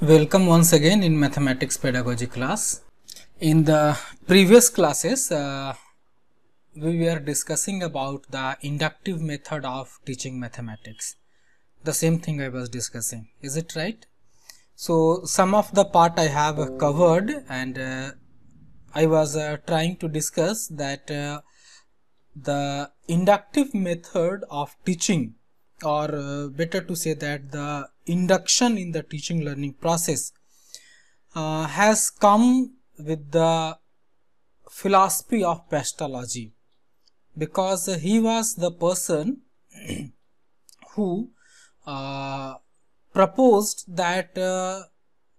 Welcome once again in mathematics pedagogy class. In the previous classes, uh, we were discussing about the inductive method of teaching mathematics. The same thing I was discussing. Is it right? So some of the part I have covered and uh, I was uh, trying to discuss that uh, the inductive method of teaching or uh, better to say that the induction in the teaching learning process uh, has come with the philosophy of pastology because he was the person who uh, proposed that uh,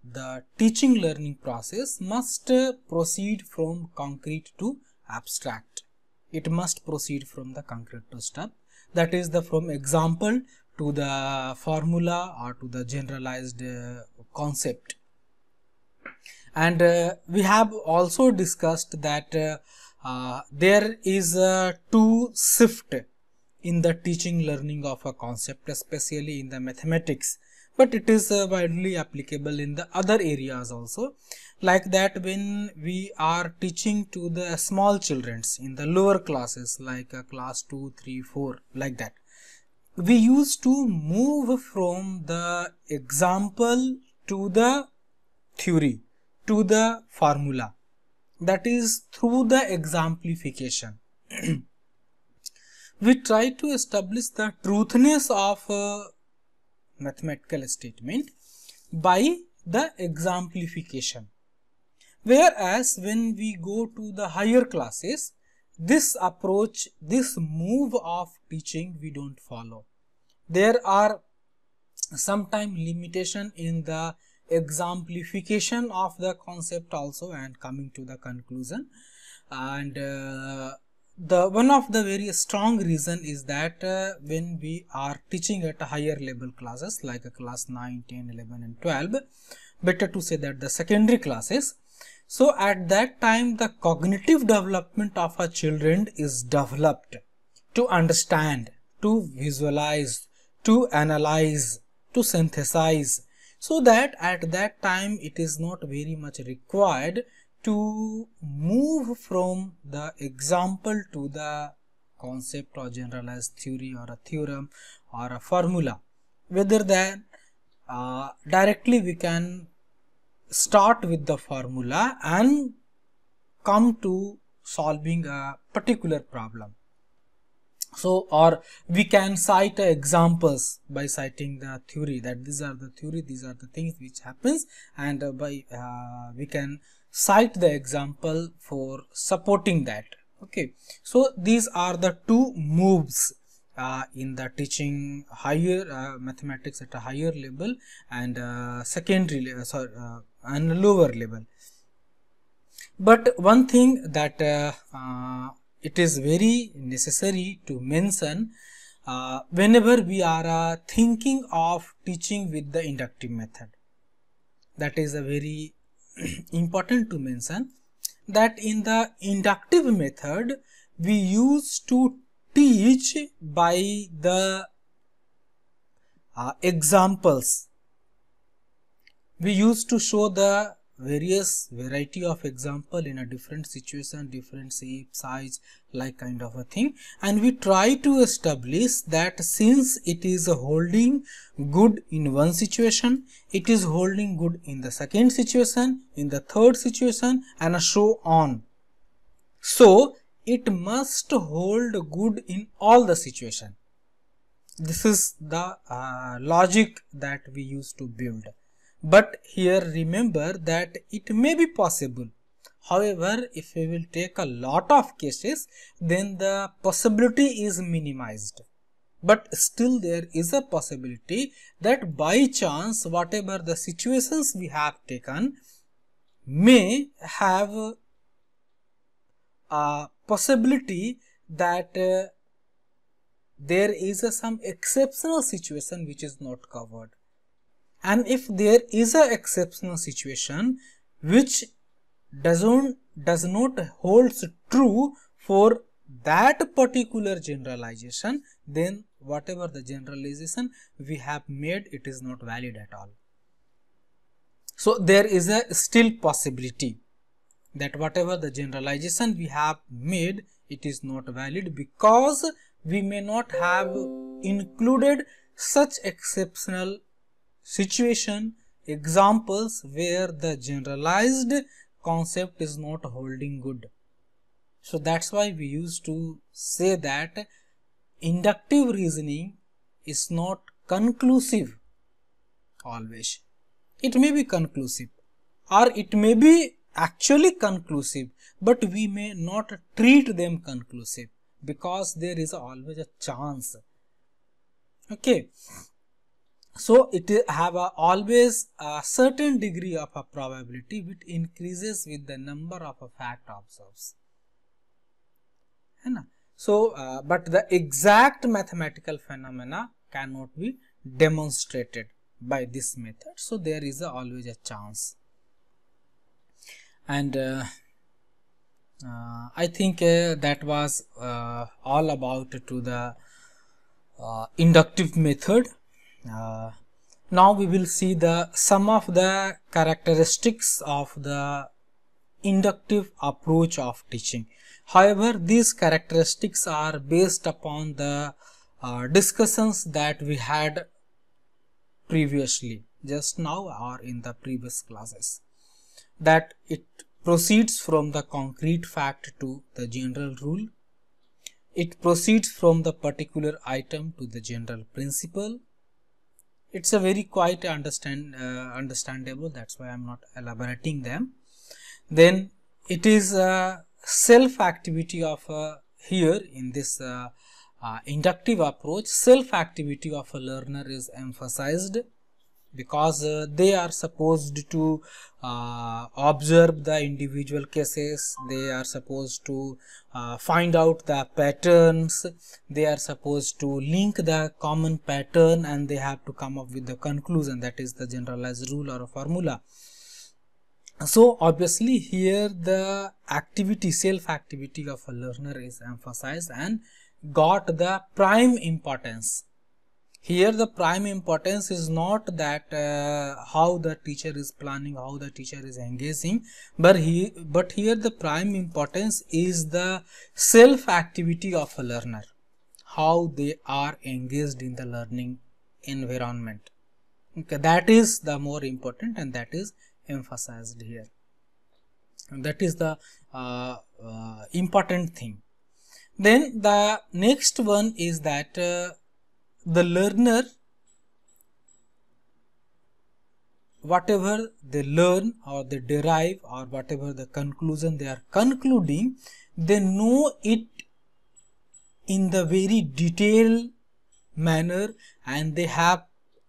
the teaching learning process must uh, proceed from concrete to abstract. It must proceed from the concrete to stuff that is the from example to the formula or to the generalized uh, concept and uh, we have also discussed that uh, uh there is a uh, two shift in the teaching learning of a concept especially in the mathematics but it is uh, widely applicable in the other areas also like that when we are teaching to the small childrens in the lower classes like uh, class 2 3 4 like that we used to move from the example to the theory to the formula that is through the exemplification we try to establish the truthness of uh, mathematical statement by the exemplification. Whereas when we go to the higher classes, this approach, this move of teaching we don't follow. There are sometime limitation in the exemplification of the concept also and coming to the conclusion and uh, the one of the very strong reason is that uh, when we are teaching at higher level classes like a class 9 10 11 and 12 better to say that the secondary classes so at that time the cognitive development of our children is developed to understand to visualize to analyze to synthesize so that at that time it is not very much required to move from the example to the concept or generalized theory or a theorem or a formula whether then uh, directly we can start with the formula and come to solving a particular problem so or we can cite examples by citing the theory that these are the theory these are the things which happens and uh, by uh, we can cite the example for supporting that okay so these are the two moves uh, in the teaching higher uh, mathematics at a higher level and uh, secondary level uh, sorry, uh, and lower level but one thing that uh, it is very necessary to mention whenever we are thinking of teaching with the inductive method that is a very important to mention that in the inductive method we used to teach by the uh, examples we used to show the various variety of example in a different situation different shape size like kind of a thing and we try to establish that since it is holding good in one situation it is holding good in the second situation in the third situation and so on so it must hold good in all the situation this is the uh, logic that we use to build but here remember that it may be possible. However, if we will take a lot of cases, then the possibility is minimized. But still there is a possibility that by chance, whatever the situations we have taken may have a possibility that uh, there is some exceptional situation which is not covered and if there is a exceptional situation which doesn't does not holds true for that particular generalization then whatever the generalization we have made it is not valid at all so there is a still possibility that whatever the generalization we have made it is not valid because we may not have included such exceptional situation examples where the generalized concept is not holding good. So that's why we used to say that inductive reasoning is not conclusive always. It may be conclusive or it may be actually conclusive but we may not treat them conclusive because there is always a chance. Okay. So it have a always a certain degree of a probability which increases with the number of a fact observes. So, uh, but the exact mathematical phenomena cannot be demonstrated by this method. So, there is a, always a chance. And uh, uh, I think uh, that was uh, all about to the uh, inductive method uh, now we will see the some of the characteristics of the inductive approach of teaching however these characteristics are based upon the uh, discussions that we had previously just now or in the previous classes that it proceeds from the concrete fact to the general rule it proceeds from the particular item to the general principle it's a very quite understand uh, understandable that's why i'm not elaborating them then it is a self activity of a, here in this uh, uh inductive approach self activity of a learner is emphasized because uh, they are supposed to uh, observe the individual cases they are supposed to uh, find out the patterns they are supposed to link the common pattern and they have to come up with the conclusion that is the generalized rule or formula so obviously here the activity self activity of a learner is emphasized and got the prime importance here the prime importance is not that uh, how the teacher is planning how the teacher is engaging but he but here the prime importance is the self activity of a learner how they are engaged in the learning environment okay, that is the more important and that is emphasized here and that is the uh, uh, important thing then the next one is that uh, the learner whatever they learn or they derive or whatever the conclusion they are concluding they know it in the very detailed manner and they have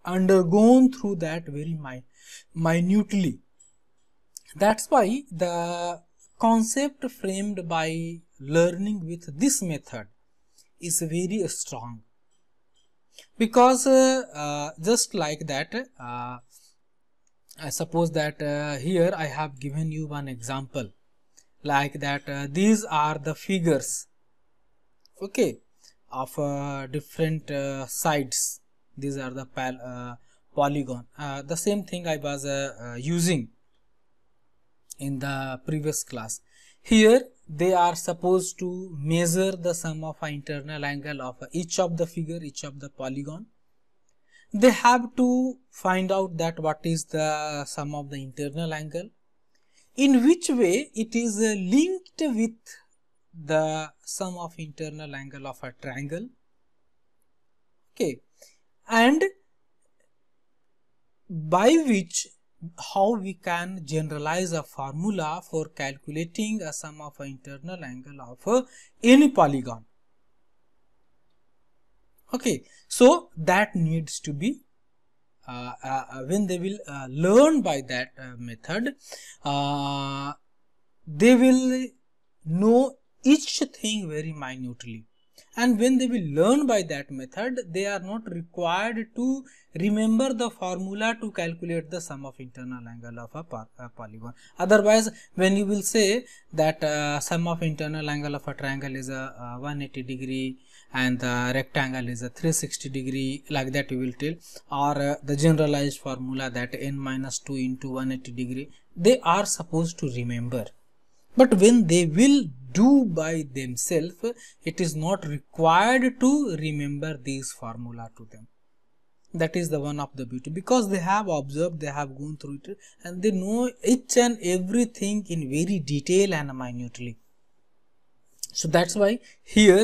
undergone through that very minutely that's why the concept framed by learning with this method is very strong because uh, uh, just like that uh, I suppose that here I have given you one example like that these are the figures okay of uh, different uh, sides these are the uh, polygon the same thing i was using in the previous class here they are supposed to measure the sum of internal angle of each of the figure, each of the polygon. They have to find out that what is the sum of the internal angle, in which way it is linked with the sum of internal angle of a triangle. Okay. And by which how we can generalize a formula for calculating a sum of an internal angle of uh, any polygon. Okay, so that needs to be uh, uh, when they will uh, learn by that uh, method, uh, they will know each thing very minutely and when they will learn by that method they are not required to remember the formula to calculate the sum of internal angle of a, a polygon otherwise when you will say that uh, sum of internal angle of a triangle is a, uh, 180 degree and the rectangle is a 360 degree like that you will tell or uh, the generalized formula that n minus 2 into 180 degree they are supposed to remember but when they will do by themselves, it is not required to remember these formula to them. That is the one of the beauty because they have observed, they have gone through it and they know each and everything in very detail and minutely. So that's why here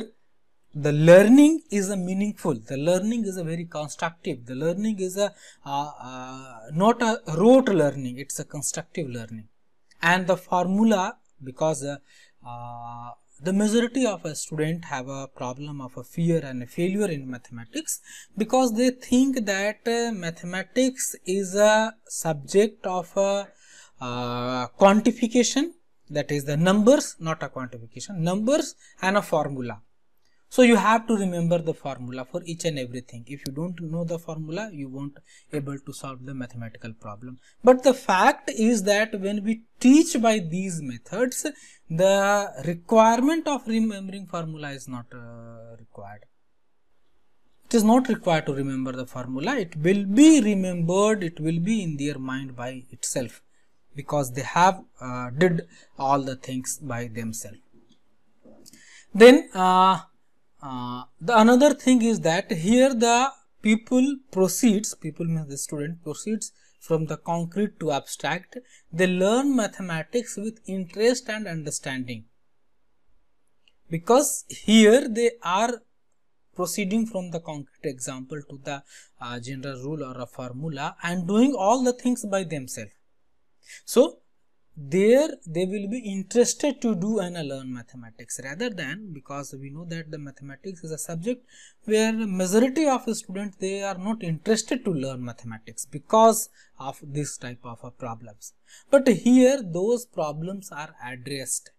the learning is a meaningful the learning is a very constructive the learning is a uh, uh, not a rote learning it's a constructive learning and the formula because uh, uh, the majority of a student have a problem of a fear and a failure in mathematics because they think that uh, mathematics is a subject of a uh, quantification that is the numbers not a quantification numbers and a formula so you have to remember the formula for each and everything if you don't know the formula you won't able to solve the mathematical problem but the fact is that when we teach by these methods the requirement of remembering formula is not uh, required it is not required to remember the formula it will be remembered it will be in their mind by itself because they have uh, did all the things by themselves then uh, uh, the another thing is that here the people proceeds, people means the student proceeds from the concrete to abstract. They learn mathematics with interest and understanding because here they are proceeding from the concrete example to the uh, general rule or a formula and doing all the things by themselves. So, there they will be interested to do and learn mathematics rather than because we know that the mathematics is a subject where majority of the students they are not interested to learn mathematics because of this type of problems but here those problems are addressed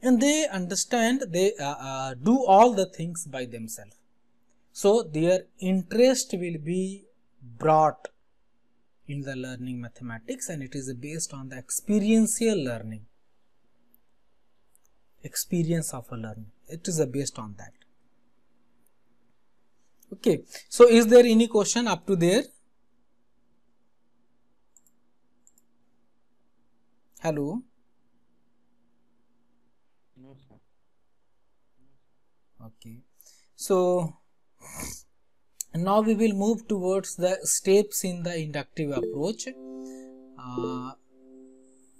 and they understand they uh, uh, do all the things by themselves so their interest will be brought in the learning mathematics and it is based on the experiential learning experience of a learning it is based on that okay so is there any question up to there hello okay so now we will move towards the steps in the inductive approach uh,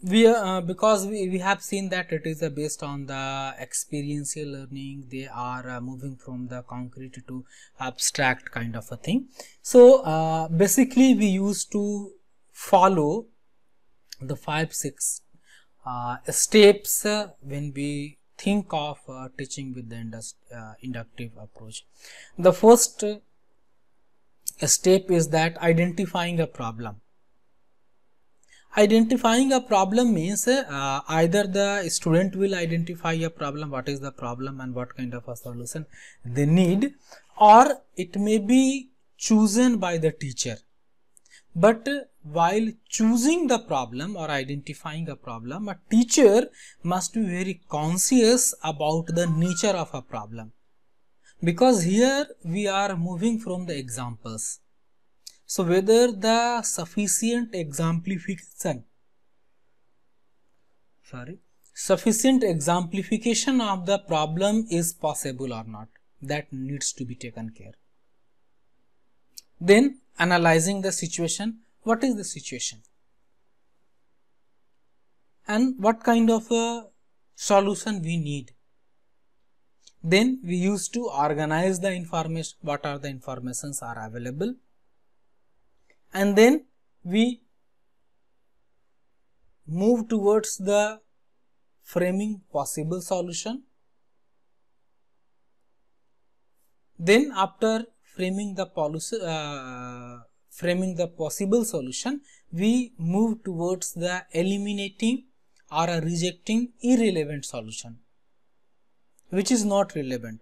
we uh, because we, we have seen that it is uh, based on the experiential learning they are uh, moving from the concrete to abstract kind of a thing so uh, basically we used to follow the five six uh, steps when we think of teaching with the inductive approach the first step is that identifying a problem. Identifying a problem means uh, either the student will identify a problem, what is the problem and what kind of a solution they need or it may be chosen by the teacher. But while choosing the problem or identifying a problem, a teacher must be very conscious about the nature of a problem because here we are moving from the examples. So whether the sufficient exemplification, sorry, sufficient exemplification of the problem is possible or not, that needs to be taken care. Then analyzing the situation, what is the situation? And what kind of a solution we need? Then we used to organize the information, what are the informations are available. And then we move towards the framing possible solution. Then after framing the policy, uh, framing the possible solution, we move towards the eliminating or rejecting irrelevant solution which is not relevant.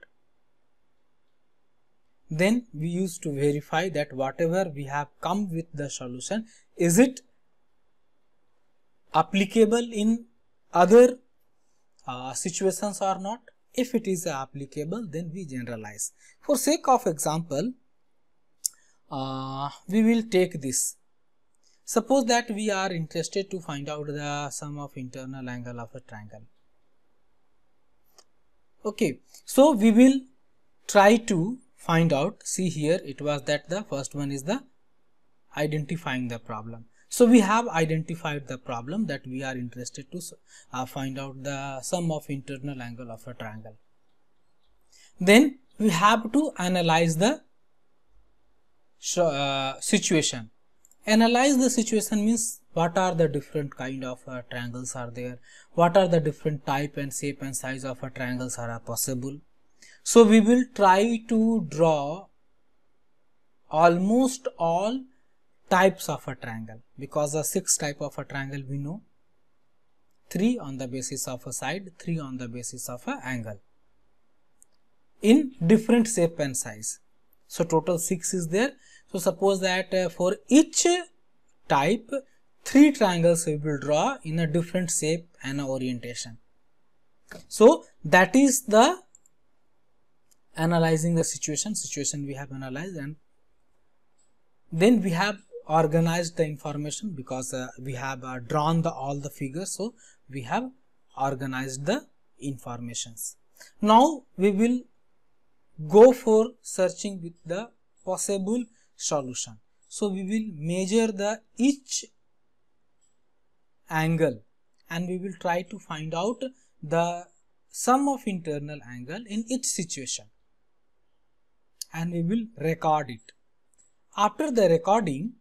Then we use to verify that whatever we have come with the solution, is it applicable in other uh, situations or not? If it is applicable, then we generalize. For sake of example, uh, we will take this. Suppose that we are interested to find out the sum of internal angle of a triangle okay so we will try to find out see here it was that the first one is the identifying the problem so we have identified the problem that we are interested to uh, find out the sum of internal angle of a triangle then we have to analyze the uh, situation analyze the situation means what are the different kind of uh, triangles are there what are the different type and shape and size of uh, triangles are uh, possible so we will try to draw almost all types of a triangle because the six type of a triangle we know three on the basis of a side three on the basis of a angle in different shape and size so total six is there so suppose that uh, for each type three triangles we will draw in a different shape and orientation. So that is the analyzing the situation, situation we have analyzed and then we have organized the information because uh, we have uh, drawn the all the figures. So we have organized the informations. Now we will go for searching with the possible solution. So we will measure the each angle and we will try to find out the sum of internal angle in each situation and we will record it. After the recording,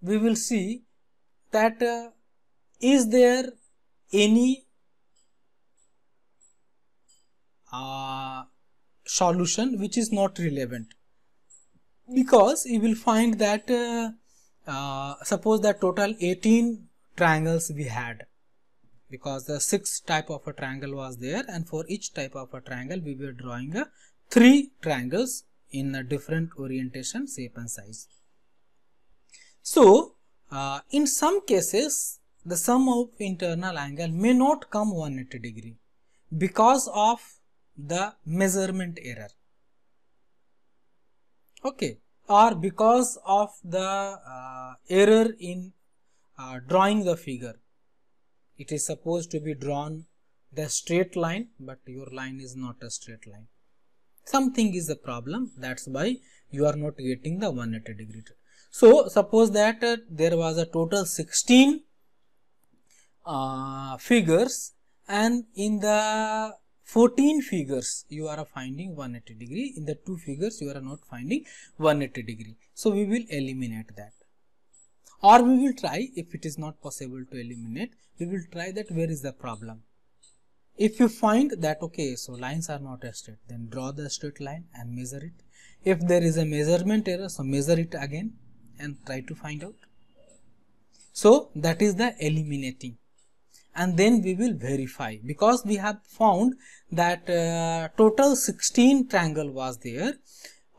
we will see that uh, is there any uh, solution which is not relevant because you will find that uh, uh, suppose that total 18 triangles we had because the six type of a triangle was there and for each type of a triangle we were drawing a three triangles in a different orientation shape and size. So, uh, in some cases the sum of internal angle may not come 180 degree because of the measurement error okay or because of the uh, error in uh, drawing the figure it is supposed to be drawn the straight line but your line is not a straight line something is the problem that's why you are not getting the 180 degree so suppose that uh, there was a total 16 uh, figures and in the 14 figures you are finding 180 degree in the two figures you are not finding 180 degree so we will eliminate that or we will try if it is not possible to eliminate we will try that where is the problem if you find that okay so lines are not straight then draw the straight line and measure it if there is a measurement error so measure it again and try to find out so that is the eliminating and then we will verify because we have found that uh, total 16 triangle was there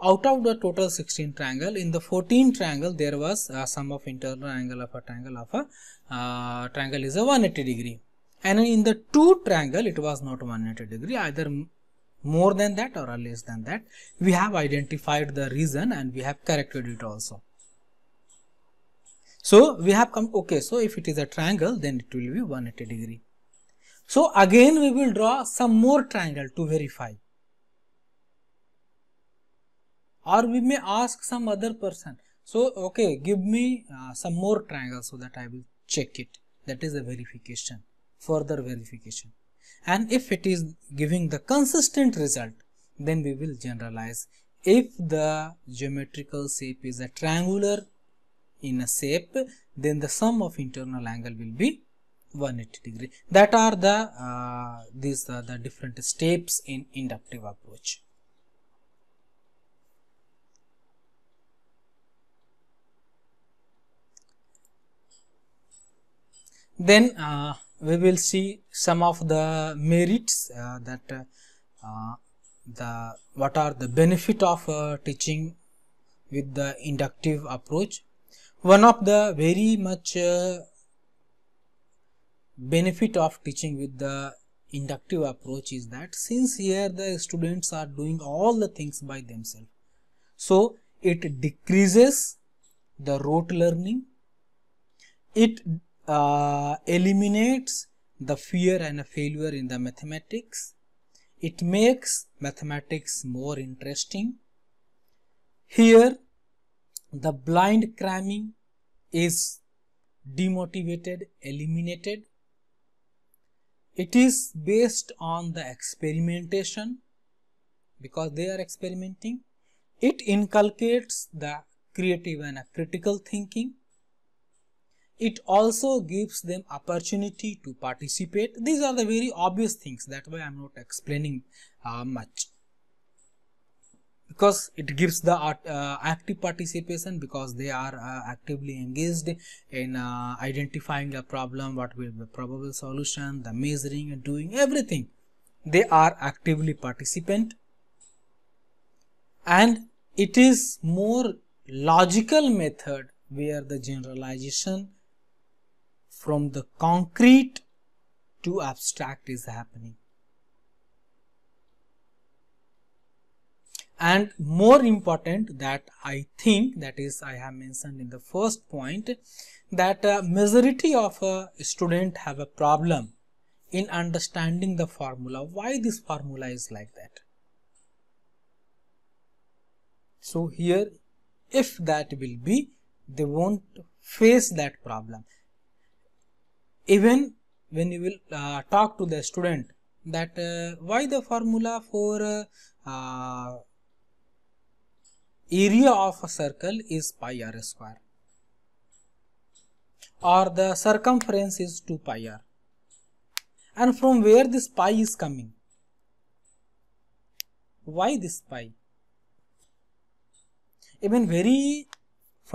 out of the total 16 triangle in the 14 triangle there was a sum of internal angle of a triangle of a uh, triangle is a 180 degree and in the 2 triangle it was not 180 degree either more than that or less than that we have identified the reason and we have corrected it also so we have come okay so if it is a triangle then it will be 180 degree so again we will draw some more triangle to verify or we may ask some other person so okay give me uh, some more triangles so that i will check it that is a verification further verification and if it is giving the consistent result then we will generalize if the geometrical shape is a triangular in a shape then the sum of internal angle will be 180 degree that are the uh, these are the different steps in inductive approach Then uh, we will see some of the merits uh, that uh, uh the what are the benefit of uh, teaching with the inductive approach. One of the very much uh, benefit of teaching with the inductive approach is that since here the students are doing all the things by themselves. So, it decreases the rote learning, it uh, eliminates the fear and failure in the mathematics. It makes mathematics more interesting. Here, the blind cramming is demotivated, eliminated. It is based on the experimentation because they are experimenting. It inculcates the creative and critical thinking. It also gives them opportunity to participate. These are the very obvious things. That's why I'm not explaining uh, much because it gives the uh, active participation because they are uh, actively engaged in uh, identifying the problem what will be the probable solution the measuring and doing everything they are actively participant and it is more logical method where the generalization from the concrete to abstract is happening. And more important that I think that is I have mentioned in the first point that a uh, majority of a uh, student have a problem in understanding the formula why this formula is like that. So here if that will be they won't face that problem even when you will uh, talk to the student that uh, why the formula for uh, uh, area of a circle is pi r square or the circumference is 2 pi r and from where this pi is coming why this pi even very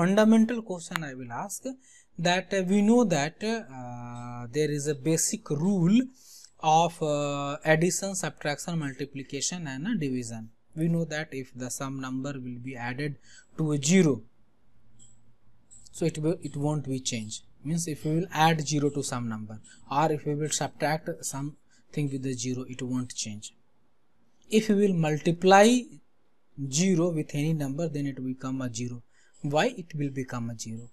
fundamental question i will ask that uh, we know that uh, uh, there is a basic rule of addition, subtraction, multiplication and division. We know that if the sum number will be added to a 0, so it, will, it won't be changed. Means if we will add 0 to some number or if we will subtract something with the 0, it won't change. If we will multiply 0 with any number, then it will become a 0. Why? It will become a 0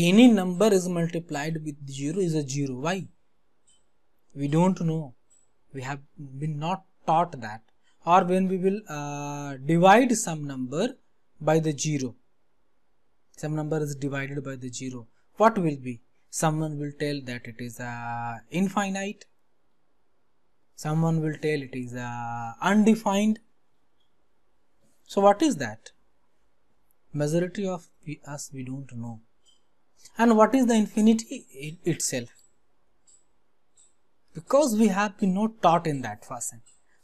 any number is multiplied with 0 is a 0 why we don't know we have been not taught that or when we will uh, divide some number by the 0 some number is divided by the 0 what will be someone will tell that it is uh, infinite someone will tell it is uh, undefined so what is that majority of us we don't know and what is the infinity itself because we have been not taught in that fashion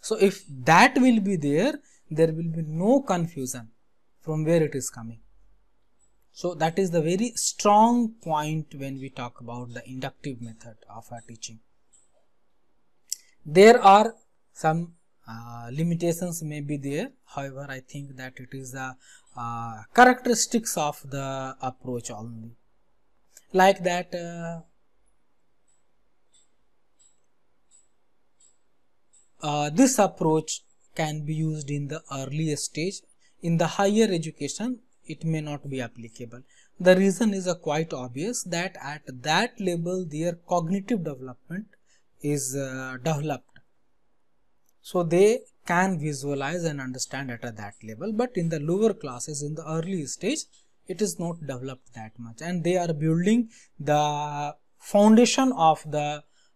so if that will be there there will be no confusion from where it is coming so that is the very strong point when we talk about the inductive method of our teaching there are some uh, limitations may be there however i think that it is the uh, characteristics of the approach only like that uh, uh, this approach can be used in the earlier stage in the higher education it may not be applicable the reason is uh, quite obvious that at that level their cognitive development is uh, developed so they can visualize and understand at that level but in the lower classes in the early stage it is not developed that much and they are building the foundation of the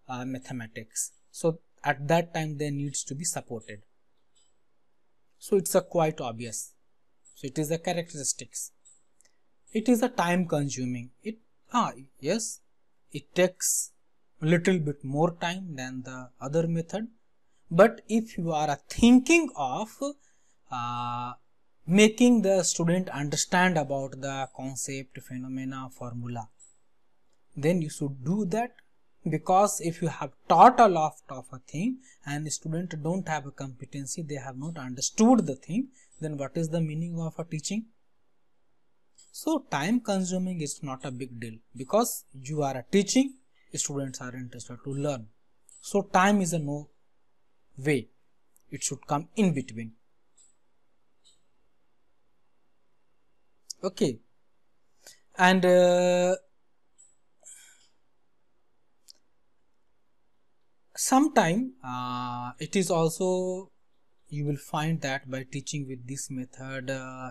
uh, mathematics so at that time they needs to be supported so it's a quite obvious so it is a characteristics it is a time consuming it ah yes it takes little bit more time than the other method but if you are thinking of uh, making the student understand about the concept phenomena formula then you should do that because if you have taught a lot of a thing and the student don't have a competency they have not understood the thing then what is the meaning of a teaching so time consuming is not a big deal because you are a teaching students are interested to learn so time is a no way it should come in between okay and uh, sometime uh, it is also you will find that by teaching with this method uh,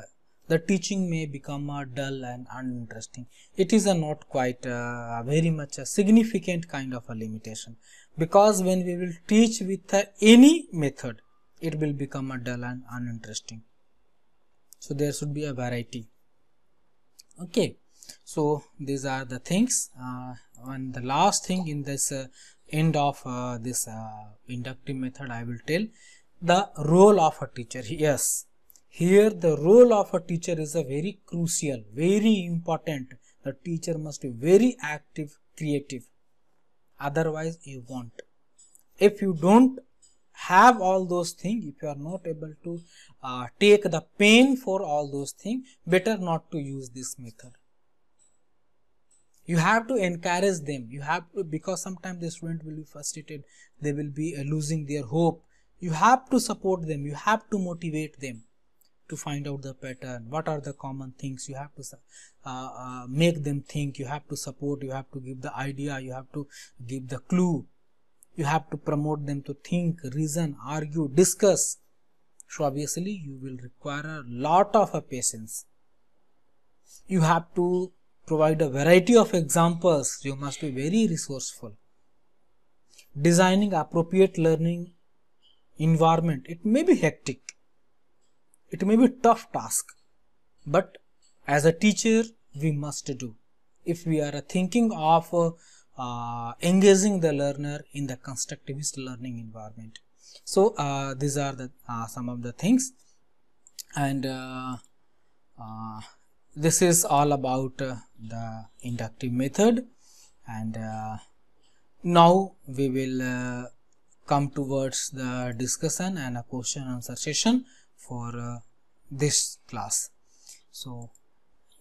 the teaching may become uh, dull and uninteresting it is a uh, not quite uh, very much a significant kind of a limitation because when we will teach with uh, any method it will become a uh, dull and uninteresting so there should be a variety okay so these are the things uh, and the last thing in this uh, end of uh, this uh, inductive method i will tell the role of a teacher yes here the role of a teacher is a very crucial very important the teacher must be very active creative otherwise you won't if you don't have all those things if you are not able to uh, take the pain for all those things better not to use this method you have to encourage them you have to because sometimes the student will be frustrated they will be uh, losing their hope you have to support them you have to motivate them to find out the pattern what are the common things you have to uh, uh, make them think you have to support you have to give the idea you have to give the clue you have to promote them to think, reason, argue, discuss. So obviously you will require a lot of a patience. You have to provide a variety of examples. You must be very resourceful. Designing appropriate learning environment. It may be hectic. It may be tough task. But as a teacher, we must do. If we are thinking of uh, uh, engaging the learner in the constructivist learning environment. So, uh, these are the uh, some of the things and uh, uh, this is all about uh, the inductive method and now we will come towards the discussion and a question answer session for this class. So,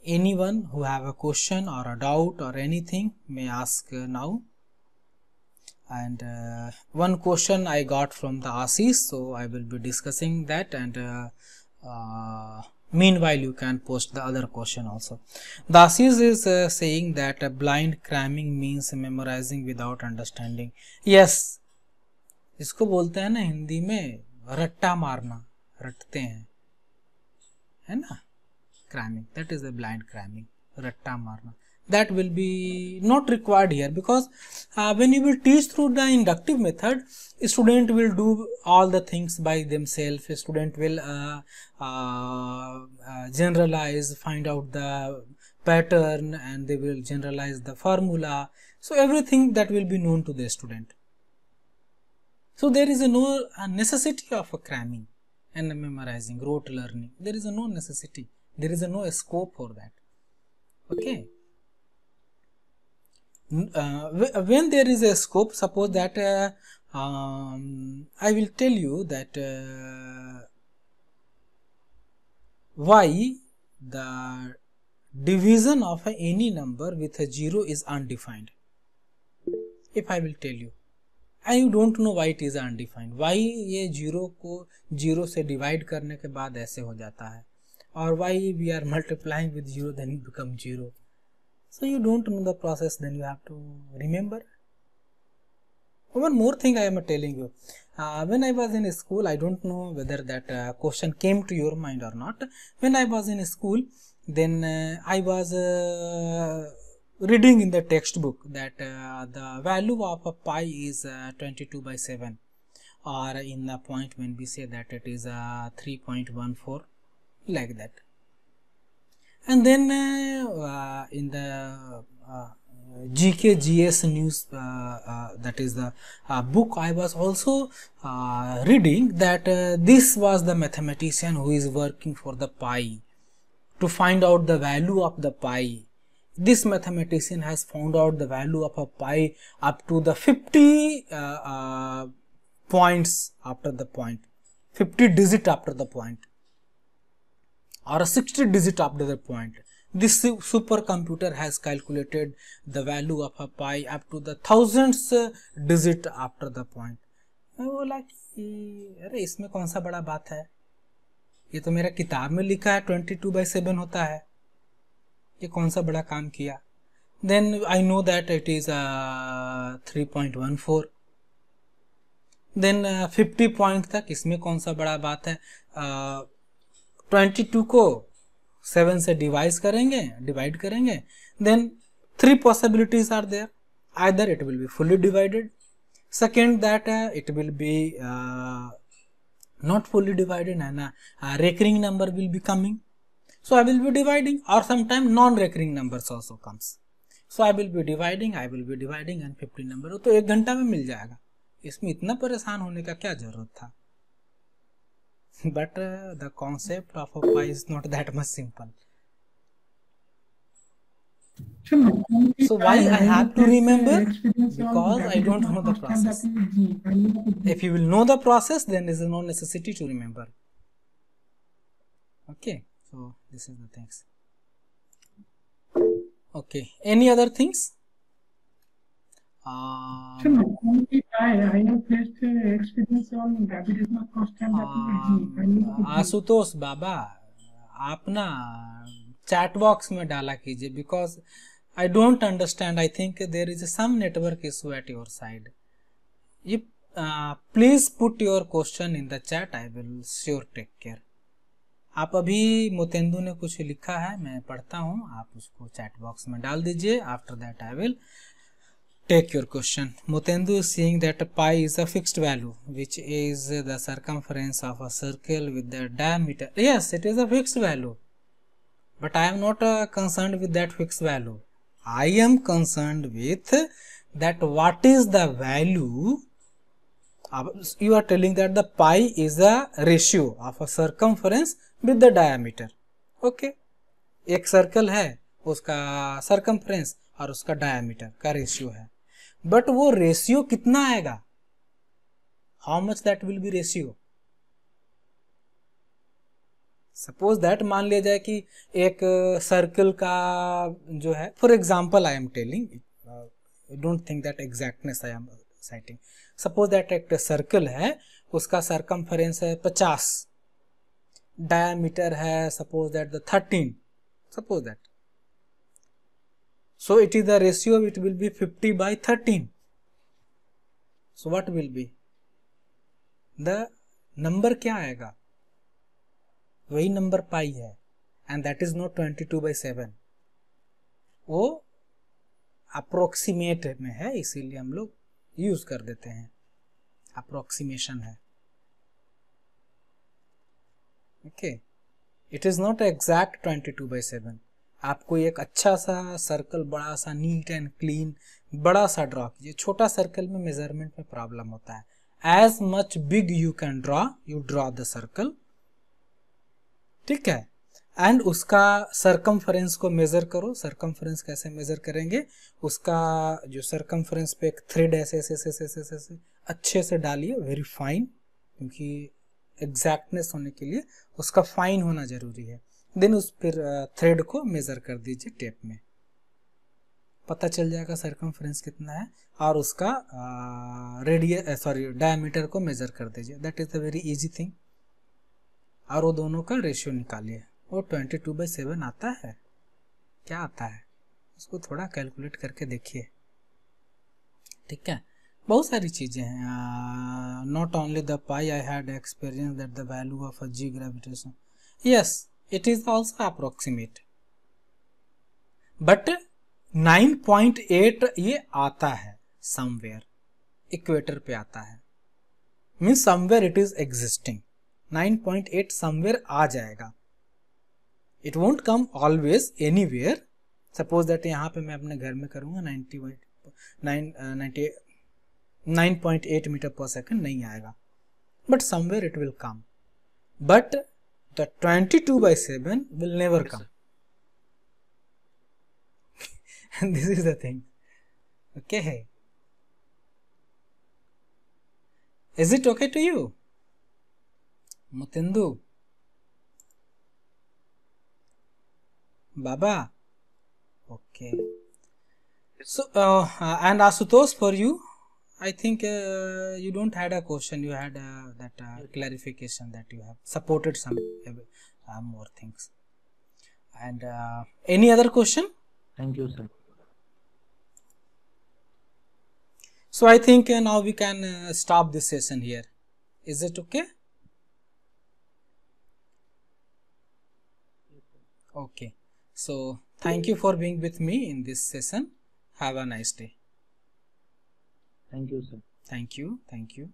anyone who have a question or a doubt or anything may ask uh, now and uh, one question I got from the Asis so I will be discussing that and uh, uh, meanwhile you can post the other question also. The Asis is uh, saying that a blind cramming means memorizing without understanding. Yes, इसको बोलते हैं ना हिंदी में रट्टा मारना रटते हैं है ना cramming that is a blind cramming recta marna that will be not required here because uh, when you will teach through the inductive method student will do all the things by themselves a student will uh, uh, uh, generalize find out the pattern and they will generalize the formula so everything that will be known to the student so there is no necessity of a cramming and memorizing rote learning there is no necessity there is a no scope for that okay uh, when there is a scope suppose that uh, um, I will tell you that uh, why the division of any number with a zero is undefined if I will tell you and you don't know why it is undefined why ye zero ko zero se divide karne ke baad aise ho jata hai or why we are multiplying with 0 then it becomes 0 so you don't know the process then you have to remember one more thing i am telling you uh, when i was in school i don't know whether that uh, question came to your mind or not when i was in school then uh, i was uh, reading in the textbook that uh, the value of a pi is uh, 22 by 7 or in the point when we say that it is 3.14 like that and then uh, uh in the uh, GKGS news uh, uh, that is the uh, book I was also reading that this was the mathematician who is working for the pi to find out the value of the pi this mathematician has found out the value of a pi up to the 50 points after the point 50 digit after the point or a 60 digit after the point. This supercomputer has calculated the value of a pi up to the thousands digit after the point. वो बोला अरे इसमें कौन सा बड़ा बात है ये तो मेरा किताब में लिखा है ट्वेंटी टू बाई सेवन होता है ये कौन सा बड़ा काम किया then I know that it is three point one four then fifty point तक इसमें कौन सा बड़ा बात है uh, ट्वेंटी टू को सेवन से डिवाइस करेंगे डिवाइड करेंगे then three possibilities are there either it will be fully divided second that it will be not fully divided है ना recurring number will be coming so I will be dividing और sometime non recurring number also comes so I will be dividing I will be dividing and fifteen number तो एक घंटा में मिल जाएगा इसमें इतना परेशान होने का क्या जरूरत था but uh, the concept of a pie is not that much simple so why I have to remember? Because I don't know the process. If you will know the process, then there is no necessity to remember. Okay, so this is the things. Okay, any other things? Um, हाँ। आशुतोष बाबा आप ना chat box में डाला कीजिए because I don't understand I think there is some network issue at your side ये please put your question in the chat I will sure take care आप अभी मोतेंदु ने कुछ लिखा है मैं पढ़ता हूँ आप उसको चैट बॉक्स में डाल दीजिए after that I will Take your question. Mutendu seeing that pi is a fixed value, which is the circumference of a circle with the diameter. Yes, it is a fixed value. But I am not uh, concerned with that fixed value. I am concerned with that what is the value. Of, you are telling that the pi is a ratio of a circumference with the diameter. Okay. ek circle hai uska circumference और उसका diameter का ratio है but वो ratio कितना आएगा how much that will be ratio suppose that मान लिया जाए कि एक सर्कल uh, का जो है for example I am telling don't think that exactness I am citing suppose that एक सर्कल है उसका सरकमफेरेंस है पचास डायामीटर है suppose that the thirteen suppose that So it is the ratio, it will be 50 by 13. So what will be? The number क्या आएगा वही number pi है and that is not twenty two by seven वो approximate में है इसीलिए हम लोग यूज कर देते हैं अप्रोक्सीमेशन है okay it is not exact twenty two by seven आपको एक अच्छा सा सर्कल बड़ा सा नीट एंड क्लीन बड़ा सा ड्रॉ कीजिए छोटा सर्कल में मेजरमेंट में प्रॉब्लम होता है as much big you can draw you draw the circle ठीक है एंड उसका सरकमफ्रेंस को मेजर करो सरकमफ्रेंस कैसे मेजर करेंगे उसका जो सरकमफ्रेंस पे एक थ्रेड ऐसे ऐसे ऐसे ऐसे ऐसे ऐसे अच्छे से डालिए वेरी फाइन क्योंकि एग्जैक्टनेस होने के लिए उसका फाइन होना जरूरी है देन उस फिर थ्रेड को मेज़र कर दीजिए टेप में पता चल जाएगा सरकमफ्रेंस कितना है और उसका रेडिय सॉरी डायमीटर को मेज़र कर दीजिए that is a very easy thing और वो दोनों का रेशियो निकालिए वो ट्वेंटी टू बाई सेवन आता है क्या आता है उसको थोड़ा कैलकुलेट करके देखिए ठीक है बहुत सारी चीज़ें हैं not only the pi I had experience that the value of a G gravitation yes it is also approximate but 9.8 ये आता है समवेयर इक्वेटर पे आता है mean somewhere it is existing 9.8 somewhere आ जाएगा it won't come always anywhere suppose that यहां पे मैं अपने घर में करूंगा ninety nine nine point eight metre per second नहीं आएगा but somewhere it will come but the 22 by 7 will never come. and this is the thing. Okay. Is it okay to you? Mutendu. Baba. Okay. So, uh, uh and asutos for you, I think uh, you don't had a question. You had uh, that uh, clarification that you have supported some uh, more things. And uh, any other question? Thank you, sir. So I think uh, now we can stop this session here. Is it okay? Okay. So thank you for being with me in this session. Have a nice day thank you sir thank you thank you